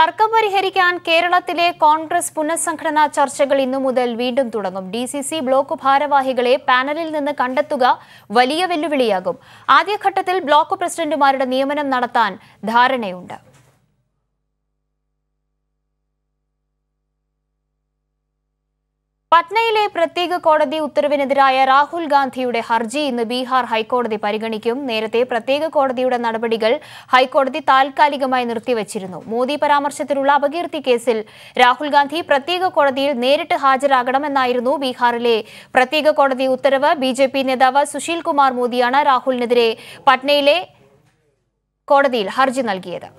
തർക്കം പരിഹരിക്കാൻ കേരളത്തിലെ കോൺഗ്രസ് പുനഃസംഘടനാ ചർച്ചകൾ ഇന്നു മുതൽ വീണ്ടും തുടങ്ങും ഡി സി സി ബ്ലോക്ക് ഭാരവാഹികളെ പാനലിൽ നിന്ന് കണ്ടെത്തുക വലിയ വെല്ലുവിളിയാകും ആദ്യഘട്ടത്തിൽ ബ്ലോക്ക് പ്രസിഡന്റുമാരുടെ നിയമനം നടത്താൻ ധാരണയുണ്ട് പട്നയിലെ പ്രത്യേക കോടതി ഉത്തരവിനെതിരായ രാഹുൽ ഗാന്ധിയുടെ ഹർജി ഇന്ന് ബീഹാർ ഹൈക്കോടതി പരിഗണിക്കും നേരത്തെ പ്രത്യേക കോടതിയുടെ നടപടികൾ ഹൈക്കോടതി താൽക്കാലികമായി നിർത്തിവച്ചിരുന്നു മോദി പരാമർശത്തിലുള്ള അപകീർത്തി കേസിൽ രാഹുൽ ഗാന്ധി പ്രത്യേക കോടതിയിൽ നേരിട്ട് ഹാജരാകണമെന്നായിരുന്നു ബീഹാറിലെ പ്രത്യേക കോടതി ഉത്തരവ് ബി നേതാവ് സുശീൽ കുമാർ മോദിയാണ് രാഹുലിനെതിരെ പട്നയിലെ കോടതിയിൽ ഹർജി നൽകിയത്